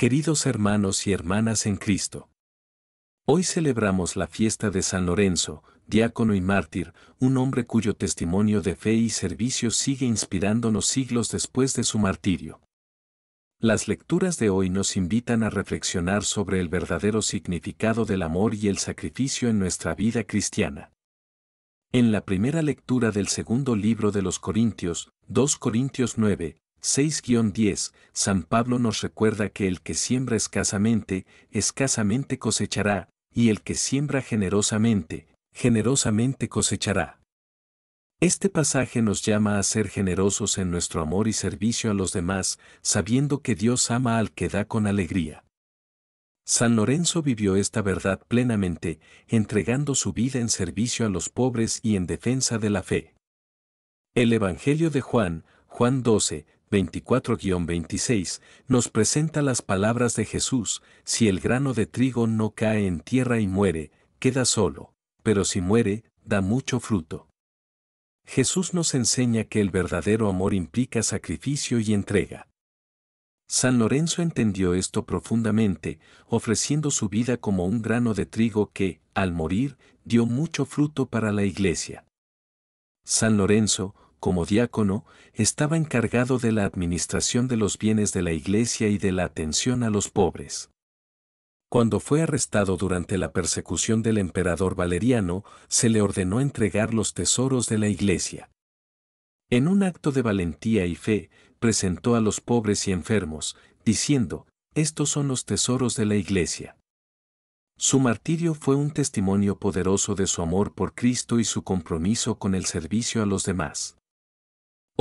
Queridos hermanos y hermanas en Cristo, hoy celebramos la fiesta de San Lorenzo, diácono y mártir, un hombre cuyo testimonio de fe y servicio sigue inspirándonos siglos después de su martirio. Las lecturas de hoy nos invitan a reflexionar sobre el verdadero significado del amor y el sacrificio en nuestra vida cristiana. En la primera lectura del segundo libro de los Corintios, 2 Corintios 9, 6-10, San Pablo nos recuerda que el que siembra escasamente, escasamente cosechará, y el que siembra generosamente, generosamente cosechará. Este pasaje nos llama a ser generosos en nuestro amor y servicio a los demás, sabiendo que Dios ama al que da con alegría. San Lorenzo vivió esta verdad plenamente, entregando su vida en servicio a los pobres y en defensa de la fe. El Evangelio de Juan, Juan 12, 24-26, nos presenta las palabras de Jesús, si el grano de trigo no cae en tierra y muere, queda solo, pero si muere, da mucho fruto. Jesús nos enseña que el verdadero amor implica sacrificio y entrega. San Lorenzo entendió esto profundamente, ofreciendo su vida como un grano de trigo que, al morir, dio mucho fruto para la iglesia. San Lorenzo, como diácono, estaba encargado de la administración de los bienes de la iglesia y de la atención a los pobres. Cuando fue arrestado durante la persecución del emperador Valeriano, se le ordenó entregar los tesoros de la iglesia. En un acto de valentía y fe, presentó a los pobres y enfermos, diciendo, estos son los tesoros de la iglesia. Su martirio fue un testimonio poderoso de su amor por Cristo y su compromiso con el servicio a los demás.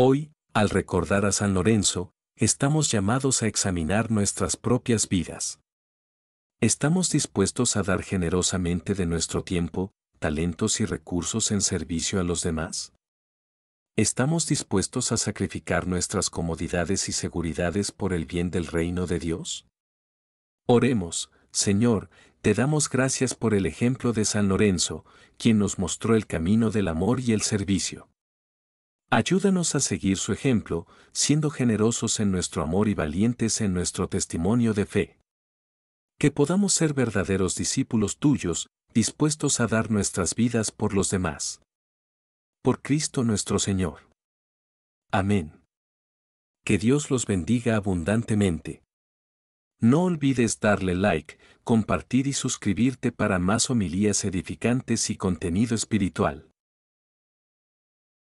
Hoy, al recordar a San Lorenzo, estamos llamados a examinar nuestras propias vidas. ¿Estamos dispuestos a dar generosamente de nuestro tiempo, talentos y recursos en servicio a los demás? ¿Estamos dispuestos a sacrificar nuestras comodidades y seguridades por el bien del reino de Dios? Oremos, Señor, te damos gracias por el ejemplo de San Lorenzo, quien nos mostró el camino del amor y el servicio. Ayúdanos a seguir su ejemplo, siendo generosos en nuestro amor y valientes en nuestro testimonio de fe. Que podamos ser verdaderos discípulos tuyos, dispuestos a dar nuestras vidas por los demás. Por Cristo nuestro Señor. Amén. Que Dios los bendiga abundantemente. No olvides darle like, compartir y suscribirte para más homilías edificantes y contenido espiritual.